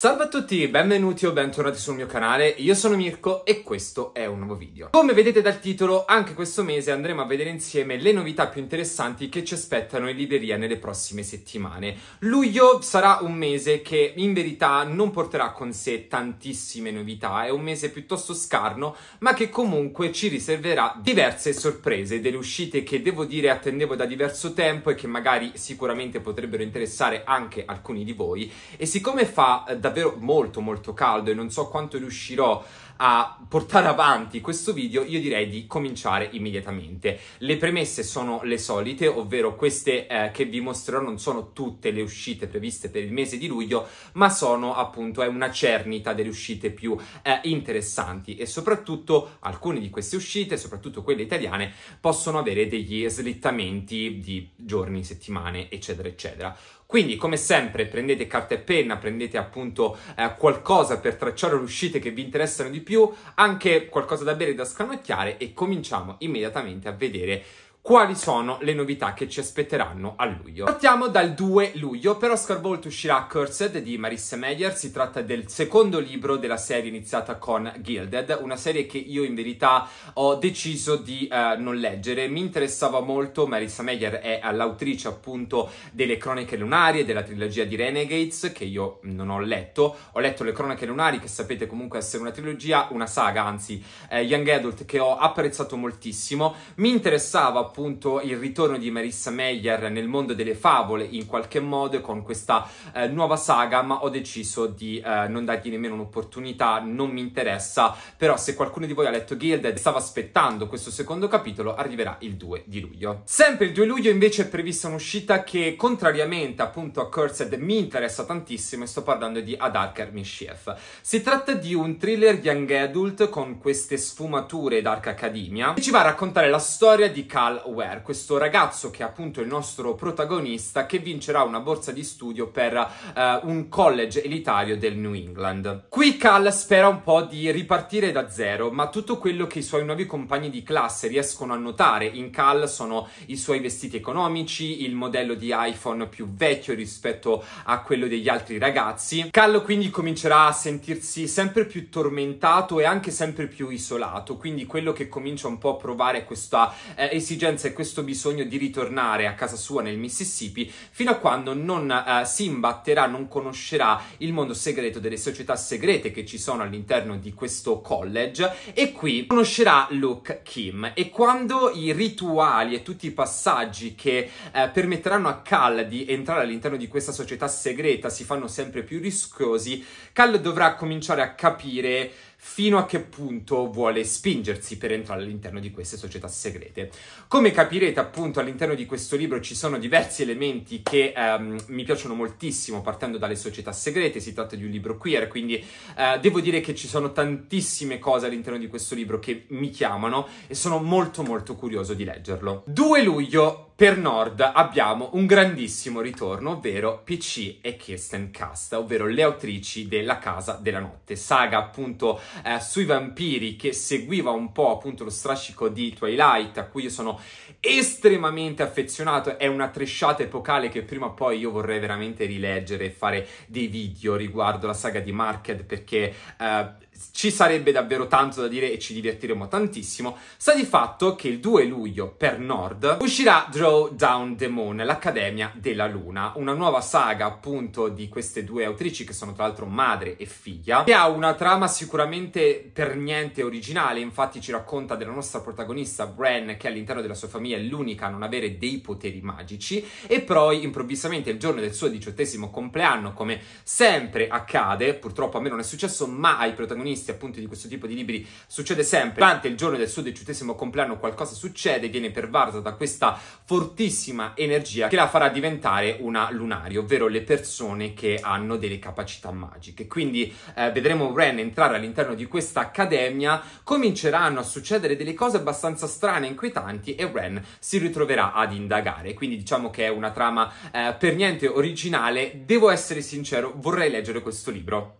Salve a tutti, benvenuti o bentornati sul mio canale, io sono Mirko e questo è un nuovo video. Come vedete dal titolo, anche questo mese andremo a vedere insieme le novità più interessanti che ci aspettano in libreria nelle prossime settimane. Luglio sarà un mese che in verità non porterà con sé tantissime novità, è un mese piuttosto scarno, ma che comunque ci riserverà diverse sorprese, delle uscite che devo dire attendevo da diverso tempo e che magari sicuramente potrebbero interessare anche alcuni di voi e siccome fa eh, da davvero molto molto caldo e non so quanto riuscirò a portare avanti questo video, io direi di cominciare immediatamente. Le premesse sono le solite, ovvero queste eh, che vi mostrerò non sono tutte le uscite previste per il mese di luglio, ma sono appunto una cernita delle uscite più eh, interessanti e soprattutto alcune di queste uscite, soprattutto quelle italiane, possono avere degli slittamenti di giorni, settimane, eccetera, eccetera. Quindi, come sempre, prendete carta e penna, prendete appunto eh, qualcosa per tracciare le uscite che vi interessano di più, anche qualcosa da bere e da scannocchiare e cominciamo immediatamente a vedere quali sono le novità che ci aspetteranno a luglio. Partiamo dal 2 luglio, per Oscar Bolt uscirà Cursed di Marissa Meyer, si tratta del secondo libro della serie iniziata con Gilded, una serie che io in verità ho deciso di uh, non leggere, mi interessava molto, Marissa Meyer è l'autrice appunto delle Cronache Lunarie, della trilogia di Renegades, che io non ho letto, ho letto le Cronache Lunari, che sapete comunque essere una trilogia, una saga, anzi, eh, Young Adult, che ho apprezzato moltissimo, mi interessava appunto il ritorno di Marissa Meyer nel mondo delle favole in qualche modo con questa eh, nuova saga, ma ho deciso di eh, non dargli nemmeno un'opportunità, non mi interessa, però se qualcuno di voi ha letto Gilded e stava aspettando questo secondo capitolo, arriverà il 2 di luglio. Sempre il 2 luglio invece è prevista un'uscita che contrariamente appunto a Cursed mi interessa tantissimo e sto parlando di A Darker Mischief. Si tratta di un thriller young adult con queste sfumature Dark Academia che ci va a raccontare la storia di Cal Malware, questo ragazzo che è appunto il nostro protagonista che vincerà una borsa di studio per uh, un college elitario del New England. Qui Cal spera un po' di ripartire da zero, ma tutto quello che i suoi nuovi compagni di classe riescono a notare in Cal sono i suoi vestiti economici, il modello di iPhone più vecchio rispetto a quello degli altri ragazzi. Cal quindi comincerà a sentirsi sempre più tormentato e anche sempre più isolato, quindi quello che comincia un po' a provare questa eh, esigenza esigenza e questo bisogno di ritornare a casa sua nel Mississippi fino a quando non eh, si imbatterà, non conoscerà il mondo segreto delle società segrete che ci sono all'interno di questo college e qui conoscerà Luke Kim e quando i rituali e tutti i passaggi che eh, permetteranno a Cal di entrare all'interno di questa società segreta si fanno sempre più rischiosi, Cal dovrà cominciare a capire fino a che punto vuole spingersi per entrare all'interno di queste società segrete. Come capirete appunto all'interno di questo libro ci sono diversi elementi che ehm, mi piacciono moltissimo partendo dalle società segrete, si tratta di un libro queer, quindi eh, devo dire che ci sono tantissime cose all'interno di questo libro che mi chiamano e sono molto molto curioso di leggerlo. 2 luglio per Nord abbiamo un grandissimo ritorno, ovvero PC e Kirsten Cast, ovvero le autrici della Casa della Notte, saga appunto eh, sui vampiri che seguiva un po' appunto lo strascico di Twilight, a cui io sono estremamente affezionato, è una tresciata epocale che prima o poi io vorrei veramente rileggere e fare dei video riguardo la saga di Market perché... Eh, ci sarebbe davvero tanto da dire e ci divertiremo tantissimo, sta di fatto che il 2 luglio per Nord uscirà Draw Down the Moon, l'Accademia della Luna, una nuova saga appunto di queste due autrici che sono tra l'altro madre e figlia, che ha una trama sicuramente per niente originale, infatti ci racconta della nostra protagonista Bren che all'interno della sua famiglia è l'unica a non avere dei poteri magici e poi improvvisamente il giorno del suo diciottesimo compleanno, come sempre accade, purtroppo a me non è successo, ma ai protagonisti protagonisti appunto di questo tipo di libri succede sempre. Durante il giorno del suo diciottesimo compleanno qualcosa succede, viene pervasa da questa fortissima energia che la farà diventare una lunaria, ovvero le persone che hanno delle capacità magiche. Quindi eh, vedremo Ren entrare all'interno di questa accademia, cominceranno a succedere delle cose abbastanza strane e inquietanti e Ren si ritroverà ad indagare. Quindi diciamo che è una trama eh, per niente originale. Devo essere sincero, vorrei leggere questo libro.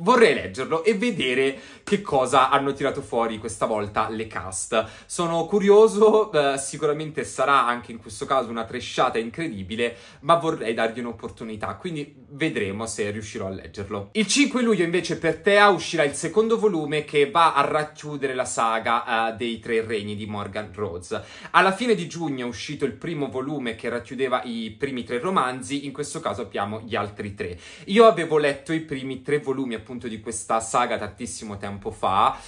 Vorrei leggerlo e vedere che cosa hanno tirato fuori questa volta le cast. Sono curioso, eh, sicuramente sarà anche in questo caso una tresciata incredibile, ma vorrei dargli un'opportunità, quindi vedremo se riuscirò a leggerlo. Il 5 luglio invece per Tea uscirà il secondo volume che va a racchiudere la saga eh, dei Tre Regni di Morgan Rose. Alla fine di giugno è uscito il primo volume che racchiudeva i primi tre romanzi, in questo caso abbiamo gli altri tre. Io avevo letto i primi tre volumi appunto appunto di questa saga tantissimo tempo fa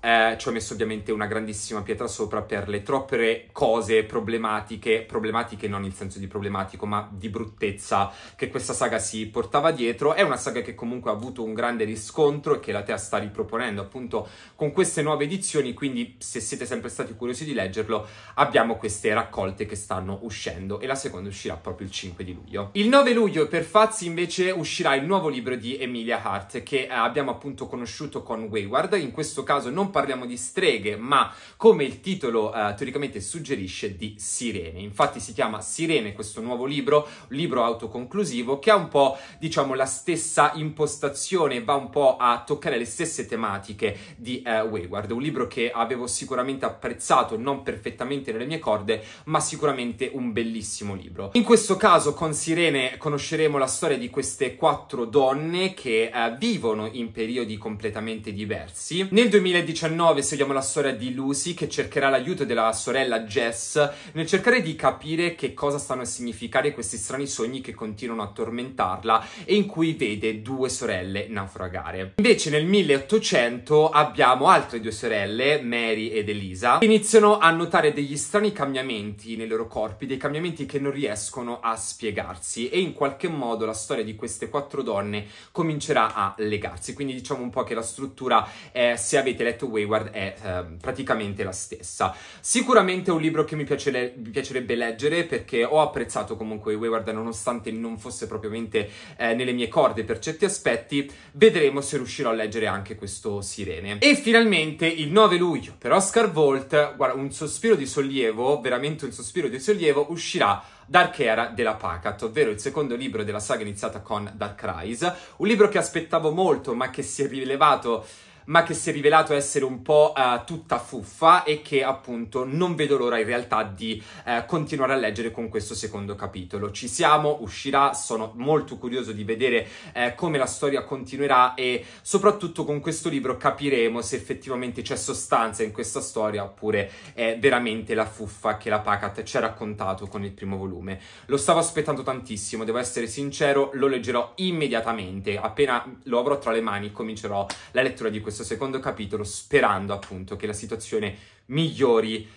eh, ci ho messo ovviamente una grandissima pietra sopra per le troppe cose problematiche, problematiche non in senso di problematico, ma di bruttezza che questa saga si portava dietro. È una saga che comunque ha avuto un grande riscontro e che la Tea sta riproponendo appunto con queste nuove edizioni, quindi se siete sempre stati curiosi di leggerlo, abbiamo queste raccolte che stanno uscendo e la seconda uscirà proprio il 5 di luglio. Il 9 luglio per Fazzi invece uscirà il nuovo libro di Emilia Hart che abbiamo appunto conosciuto con Wayward, in questo caso non non parliamo di streghe, ma come il titolo eh, teoricamente suggerisce, di sirene. Infatti si chiama Sirene questo nuovo libro, libro autoconclusivo, che ha un po', diciamo, la stessa impostazione, va un po' a toccare le stesse tematiche di eh, Wayward, un libro che avevo sicuramente apprezzato, non perfettamente nelle mie corde, ma sicuramente un bellissimo libro. In questo caso con Sirene conosceremo la storia di queste quattro donne che eh, vivono in periodi completamente diversi. Nel 2019 2019 seguiamo la storia di Lucy che cercherà l'aiuto della sorella Jess nel cercare di capire che cosa stanno a significare questi strani sogni che continuano a tormentarla e in cui vede due sorelle naufragare. Invece nel 1800 abbiamo altre due sorelle, Mary ed Elisa, che iniziano a notare degli strani cambiamenti nei loro corpi, dei cambiamenti che non riescono a spiegarsi e in qualche modo la storia di queste quattro donne comincerà a legarsi. Quindi diciamo un po' che la struttura, eh, se avete letto Cat Wayward è eh, praticamente la stessa. Sicuramente è un libro che mi, piacere, mi, piacerebbe leggere perché ho apprezzato comunque Wayward nonostante non fosse propriamente eh, nelle mie corde per certi aspetti. Vedremo se riuscirò a leggere anche questo Sirene. E finalmente il 9 luglio per Oscar Volt, guarda, un sospiro di sollievo, veramente un sospiro di sollievo, uscirà Dark Era della Pacat, ovvero il secondo libro della saga iniziata con Dark Rise, un libro che aspettavo molto ma che si è rivelato ma che si è rivelato essere un po' eh, tutta fuffa e che appunto non vedo l'ora in realtà di eh, continuare a leggere con questo secondo capitolo. Ci siamo, uscirà, sono molto curioso di vedere eh, come la storia continuerà e soprattutto con questo libro capiremo se effettivamente c'è sostanza in questa storia oppure è veramente la fuffa che la Pacat ci ha raccontato con il primo volume. Lo stavo aspettando tantissimo, devo essere sincero, lo leggerò immediatamente, appena lo avrò tra le mani comincerò la lettura di questo questo secondo capitolo sperando appunto che la situazione migliori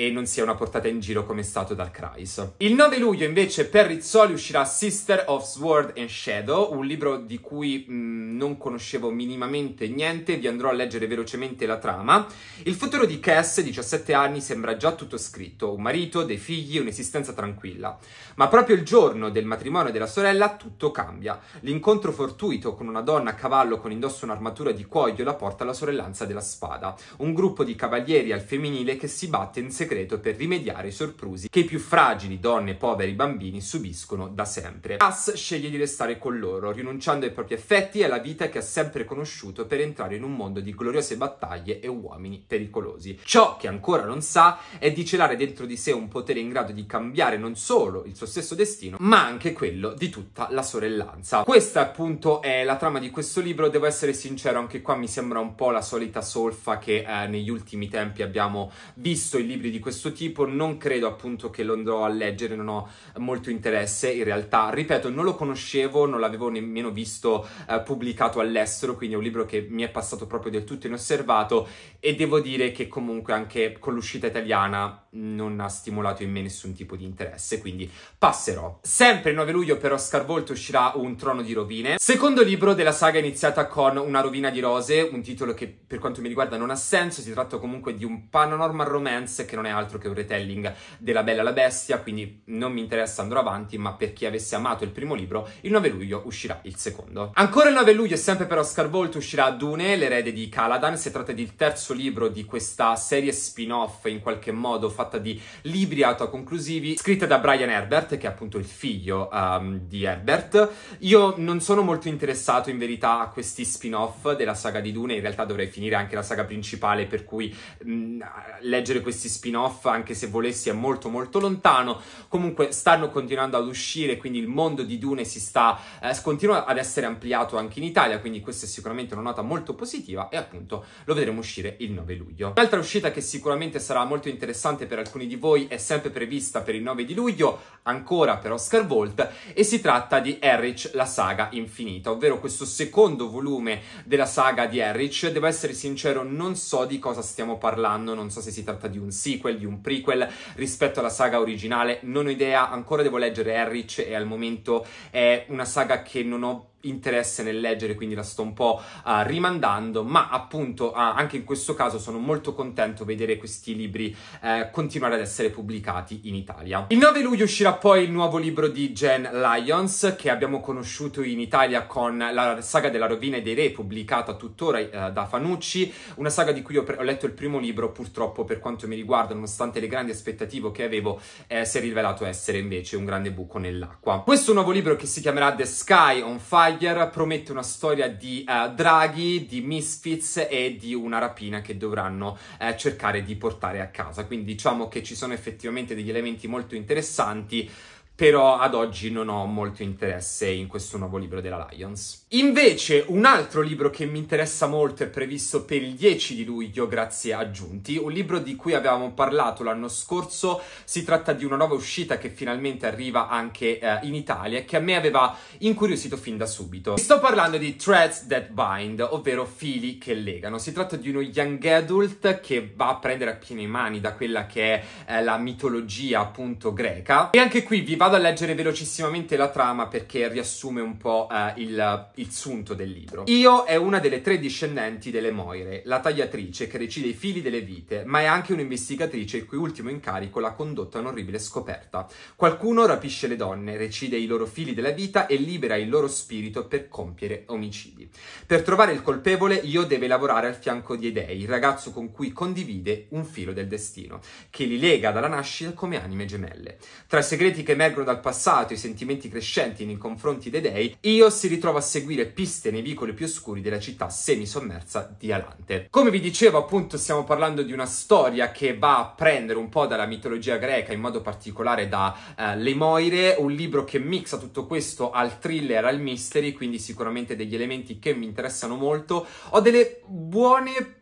e non sia una portata in giro come è stato dal Crais. Il 9 luglio invece per Rizzoli uscirà Sister of Sword and Shadow, un libro di cui mh, non conoscevo minimamente niente, vi andrò a leggere velocemente la trama. Il futuro di Cass, 17 anni, sembra già tutto scritto, un marito, dei figli, un'esistenza tranquilla. Ma proprio il giorno del matrimonio della sorella tutto cambia. L'incontro fortuito con una donna a cavallo con indosso un'armatura di cuoio la porta alla sorellanza della spada, un gruppo di cavalieri al femminile che si batte in sequenza segreto per rimediare i sorprusi che i più fragili, donne, poveri, bambini subiscono da sempre. Cass sceglie di restare con loro, rinunciando ai propri effetti e alla vita che ha sempre conosciuto per entrare in un mondo di gloriose battaglie e uomini pericolosi. Ciò che ancora non sa è di celare dentro di sé un potere in grado di cambiare non solo il suo stesso destino, ma anche quello di tutta la sorellanza. Questa appunto è la trama di questo libro, devo essere sincero, anche qua mi sembra un po' la solita solfa che eh, negli ultimi tempi abbiamo visto i libri di di questo tipo, non credo appunto che lo andrò a leggere, non ho molto interesse in realtà. Ripeto, non lo conoscevo, non l'avevo nemmeno visto eh, pubblicato all'estero, quindi è un libro che mi è passato proprio del tutto inosservato e devo dire che comunque anche con l'uscita italiana non ha stimolato in me nessun tipo di interesse, quindi passerò. Sempre il 9 luglio per Oscar Volto uscirà Un trono di rovine, secondo libro della saga iniziata con Una rovina di rose, un titolo che per quanto mi riguarda non ha senso, si tratta comunque di un paranormal romance che non è altro che un retelling della Bella la Bestia, quindi non mi interessa, andrò avanti, ma per chi avesse amato il primo libro, il 9 luglio uscirà il secondo. Ancora il 9 luglio, sempre per Oscar Volto, uscirà Dune, l'erede di Caladan, si tratta del terzo libro di questa serie spin-off in qualche modo fatta di libri autoconclusivi scritta da Brian Herbert, che è appunto il figlio um, di Herbert. Io non sono molto interessato in verità a questi spin-off della saga di Dune, in realtà dovrei finire anche la saga principale, per cui mh, mm, leggere questi spin-off, anche se volessi, è molto molto lontano. Comunque stanno continuando ad uscire, quindi il mondo di Dune si sta, eh, continua ad essere ampliato anche in Italia, quindi questa è sicuramente una nota molto positiva e appunto lo vedremo uscire il 9 luglio. Un'altra uscita che sicuramente sarà molto interessante per alcuni di voi è sempre prevista per il 9 di luglio, ancora per Oscar Volt, e si tratta di Erich, la saga infinita, ovvero questo secondo volume della saga di Erich. Devo essere sincero, non so di cosa stiamo parlando, non so se si tratta di un sequel, di un prequel rispetto alla saga originale, non ho idea, ancora devo leggere Erich e al momento è una saga che non ho interesse nel leggere, quindi la sto un po' uh, rimandando, ma appunto uh, anche in questo caso sono molto contento vedere questi libri uh, continuare ad essere pubblicati in Italia. Il 9 luglio uscirà poi il nuovo libro di Jen Lyons che abbiamo conosciuto in Italia con la saga della rovina e dei re pubblicata tuttora eh, da Fanucci, una saga di cui ho, ho, letto il primo libro purtroppo per quanto mi riguarda nonostante le grandi aspettative che avevo eh, si è rivelato essere invece un grande buco nell'acqua. Questo nuovo libro che si chiamerà The Sky on Fire Tiger promette una storia di uh, draghi, di misfits e di una rapina che dovranno uh, cercare di portare a casa. Quindi diciamo che ci sono effettivamente degli elementi molto interessanti però ad oggi non ho molto interesse in questo nuovo libro della Lions. Invece un altro libro che mi interessa molto è previsto per il 10 di luglio, grazie a Giunti, un libro di cui avevamo parlato l'anno scorso, si tratta di una nuova uscita che finalmente arriva anche eh, in Italia e che a me aveva incuriosito fin da subito. Sto parlando di Threads That Bind, ovvero fili che legano. Si tratta di uno young adult che va a prendere a piene mani da quella che è eh, la mitologia appunto greca e anche qui vi va vado a leggere velocissimamente la trama perché riassume un po' eh, il, il sunto del libro. Io è una delle tre discendenti delle Moire, la tagliatrice che recide i fili delle vite, ma è anche un'investigatrice il cui ultimo incarico l'ha condotta a un'orribile scoperta. Qualcuno rapisce le donne, recide i loro fili della vita e libera il loro spirito per compiere omicidi. Per trovare il colpevole, Io deve lavorare al fianco di Edei, il ragazzo con cui condivide un filo del destino, che li lega dalla nascita come anime gemelle. Tra i segreti che emergono vengono dal passato, i sentimenti crescenti nei confronti dei dei, Io si ritrova a seguire piste nei vicoli più oscuri della città semisommersa di Alante. Come vi dicevo, appunto, stiamo parlando di una storia che va a prendere un po' dalla mitologia greca, in modo particolare da eh, Le Moire, un libro che mixa tutto questo al thriller, al mystery, quindi sicuramente degli elementi che mi interessano molto. Ho delle buone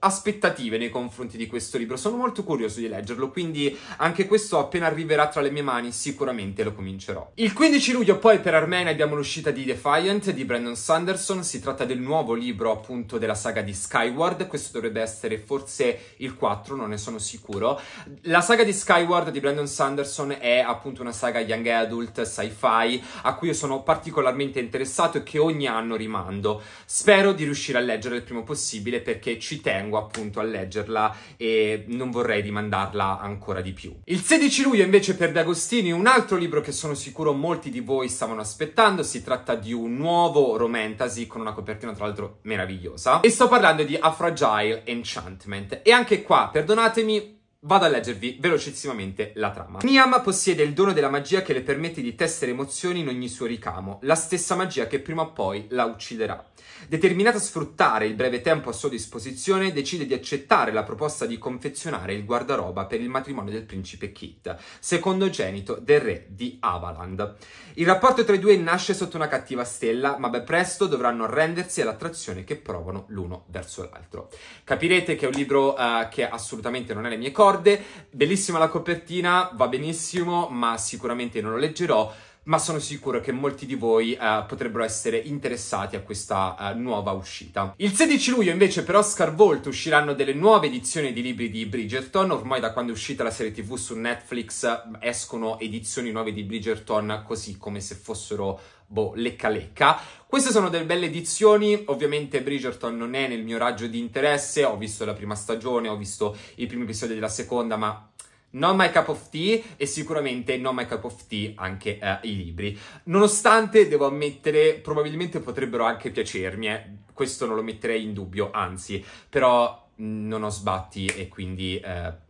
aspettative nei confronti di questo libro, sono molto curioso di leggerlo, quindi anche questo appena arriverà tra le mie mani sicuramente lo comincerò. Il 15 luglio poi per Armenia abbiamo l'uscita di Defiant di Brandon Sanderson, si tratta del nuovo libro appunto della saga di Skyward, questo dovrebbe essere forse il 4, non ne sono sicuro. La saga di Skyward di Brandon Sanderson è appunto una saga young adult sci-fi a cui io sono particolarmente interessato e che ogni anno rimando. Spero di riuscire a leggere il prima possibile perché ci tengo tengo appunto a leggerla e non vorrei rimandarla ancora di più. Il 16 luglio invece per D'Agostini un altro libro che sono sicuro molti di voi stavano aspettando, si tratta di un nuovo romantasy con una copertina tra l'altro meravigliosa e sto parlando di A Fragile Enchantment e anche qua, perdonatemi, Vado a leggervi velocissimamente la trama. Niam possiede il dono della magia che le permette di tessere emozioni in ogni suo ricamo, la stessa magia che prima o poi la ucciderà. Determinata a sfruttare il breve tempo a sua disposizione, decide di accettare la proposta di confezionare il guardaroba per il matrimonio del principe Kit, secondogenito del re di Avaland. Il rapporto tra i due nasce sotto una cattiva stella, ma ben presto dovranno arrendersi all'attrazione che provano l'uno verso l'altro. Capirete che è un libro uh, che assolutamente non è le mie cose, corde. Bellissima la copertina, va benissimo, ma sicuramente non lo leggerò ma sono sicuro che molti di voi eh, potrebbero essere interessati a questa eh, nuova uscita. Il 16 luglio invece per Oscar Volt usciranno delle nuove edizioni di libri di Bridgerton, ormai da quando è uscita la serie tv su Netflix eh, escono edizioni nuove di Bridgerton così come se fossero boh, lecca lecca. Queste sono delle belle edizioni, ovviamente Bridgerton non è nel mio raggio di interesse, ho visto la prima stagione, ho visto i primi episodi della seconda, ma non My Cup of Tea e sicuramente non My Cup of Tea anche eh, i libri. Nonostante, devo ammettere, probabilmente potrebbero anche piacermi, eh. questo non lo metterei in dubbio, anzi, però non ho sbatti e quindi... Eh,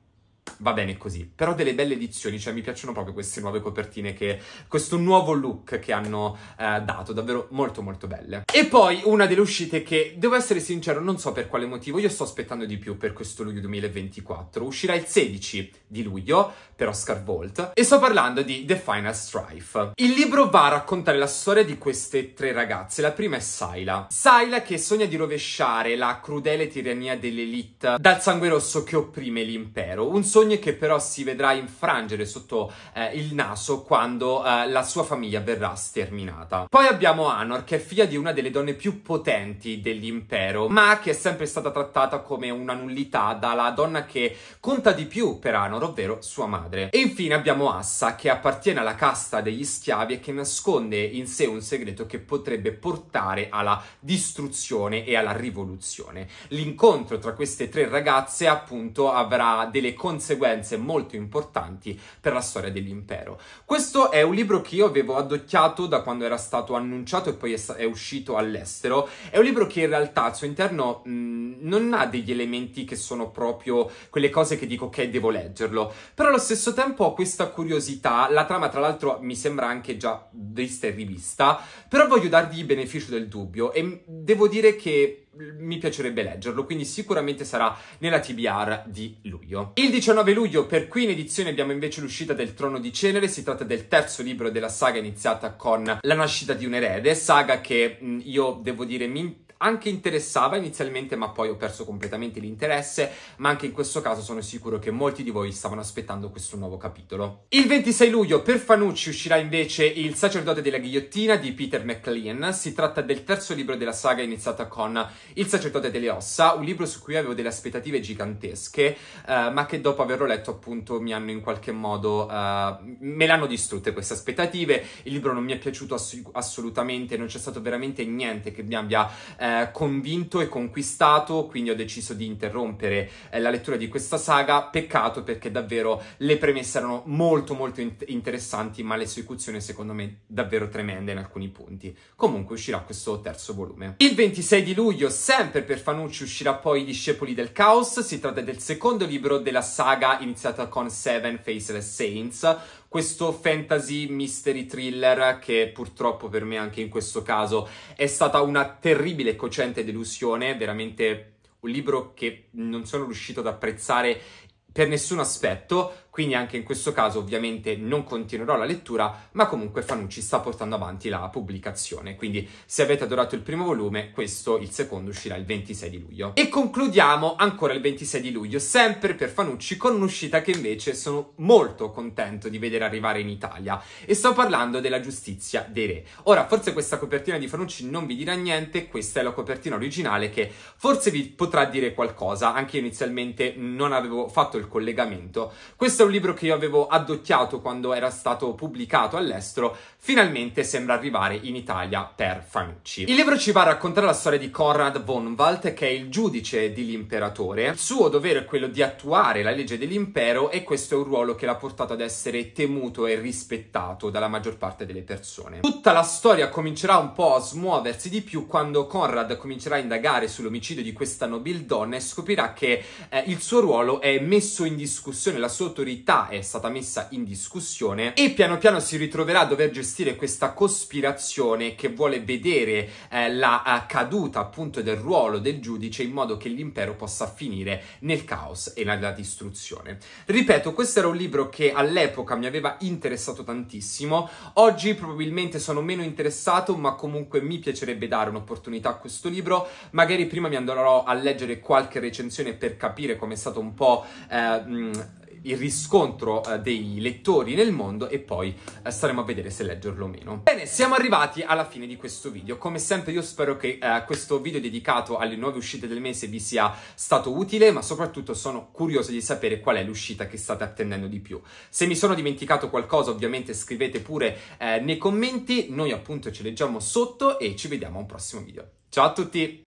va bene così, però delle belle edizioni, cioè mi piacciono proprio queste nuove copertine che, questo nuovo look che hanno eh, dato, davvero molto molto belle. E poi una delle uscite che, devo essere sincero, non so per quale motivo, io sto aspettando di più per questo luglio 2024, uscirà il 16 di luglio per Oscar Volt e sto parlando di The Final Strife. Il libro va a raccontare la storia di queste tre ragazze, la prima è Saila, Saila che sogna di rovesciare la crudele tirannia dell'elite dal sangue rosso che opprime l'impero, un solo menzogne che però si vedrà infrangere sotto eh, il naso quando eh, la sua famiglia verrà sterminata. Poi abbiamo Anor, che è figlia di una delle donne più potenti dell'impero, ma che è sempre stata trattata come una nullità dalla donna che conta di più per Anor, ovvero sua madre. E infine abbiamo Assa, che appartiene alla casta degli schiavi e che nasconde in sé un segreto che potrebbe portare alla distruzione e alla rivoluzione. L'incontro tra queste tre ragazze appunto avrà delle conseguenze conseguenze molto importanti per la storia dell'impero. Questo è un libro che io avevo adocchiato da quando era stato annunciato e poi è, è uscito all'estero. È un libro che in realtà al suo interno mh, non ha degli elementi che sono proprio quelle cose che dico ok devo leggerlo, però allo stesso tempo ho questa curiosità, la trama tra l'altro mi sembra anche già vista e rivista, però voglio darvi il beneficio del dubbio e devo dire che mi piacerebbe leggerlo, quindi sicuramente sarà nella TBR di luglio. Il 19 luglio per qui in edizione abbiamo invece l'uscita del Trono di Cenere, si tratta del terzo libro della saga iniziata con La nascita di un erede, saga che io devo dire mi anche interessava inizialmente, ma poi ho perso completamente l'interesse, ma anche in questo caso sono sicuro che molti di voi stavano aspettando questo nuovo capitolo. Il 26 luglio per Fanucci uscirà invece Il sacerdote della ghigliottina di Peter MacLean. Si tratta del terzo libro della saga iniziata con Il sacerdote delle ossa, un libro su cui avevo delle aspettative gigantesche, eh, ma che dopo averlo letto appunto mi hanno in qualche modo eh, me l'hanno distrutte queste aspettative. Il libro non mi è piaciuto ass- assolutamente, non c'è stato veramente niente che mi abbia eh, eh, convinto e conquistato, quindi ho deciso di interrompere eh, la lettura di questa saga. Peccato perché davvero le premesse erano molto molto in- interessanti, ma l'esecuzione secondo me davvero tremenda in alcuni punti. Comunque uscirà questo terzo volume. Il 26 di luglio, sempre per Fanucci, uscirà poi I Discepoli del Caos. Si tratta del secondo libro della saga iniziata con Seven Faceless Saints, questo fantasy mystery thriller che purtroppo per me anche in questo caso è stata una terribile e cocente delusione, veramente un libro che non sono riuscito ad apprezzare per nessun aspetto, quindi anche in questo caso ovviamente non continuerò la lettura, ma comunque Fanucci sta portando avanti la pubblicazione. Quindi se avete adorato il primo volume, questo, il secondo, uscirà il 26 di luglio. E concludiamo ancora il 26 di luglio, sempre per Fanucci, con un'uscita che invece sono molto contento di vedere arrivare in Italia. E sto parlando della giustizia dei re. Ora, forse questa copertina di Fanucci non vi dirà niente, questa è la copertina originale che forse vi potrà dire qualcosa, anche io inizialmente non avevo fatto il collegamento. Questo è un libro che io avevo adocchiato quando era stato pubblicato all'estero, finalmente sembra arrivare in Italia per Fanucci. Il libro ci va a raccontare la storia di Conrad von Walt, che è il giudice dell'imperatore. Il suo dovere è quello di attuare la legge dell'impero e questo è un ruolo che l'ha portato ad essere temuto e rispettato dalla maggior parte delle persone. Tutta la storia comincerà un po' a smuoversi di più quando Conrad comincerà a indagare sull'omicidio di questa nobildonna e scoprirà che eh, il suo ruolo è messo in discussione, la sua autorità credibilità è stata messa in discussione e piano piano si ritroverà a dover gestire questa cospirazione che vuole vedere eh, la eh, caduta appunto del ruolo del giudice in modo che l'impero possa finire nel caos e nella distruzione. Ripeto, questo era un libro che all'epoca mi aveva interessato tantissimo, oggi probabilmente sono meno interessato, ma comunque mi piacerebbe dare un'opportunità a questo libro, magari prima mi andrò a leggere qualche recensione per capire come è stato un po' eh, il riscontro eh, dei lettori nel mondo e poi eh, staremo a vedere se leggerlo o meno. Bene, siamo arrivati alla fine di questo video. Come sempre io spero che eh, questo video dedicato alle nuove uscite del mese vi sia stato utile, ma soprattutto sono curioso di sapere qual è l'uscita che state attendendo di più. Se mi sono dimenticato qualcosa, ovviamente scrivete pure eh, nei commenti. Noi appunto ci leggiamo sotto e ci vediamo a un prossimo video. Ciao a tutti!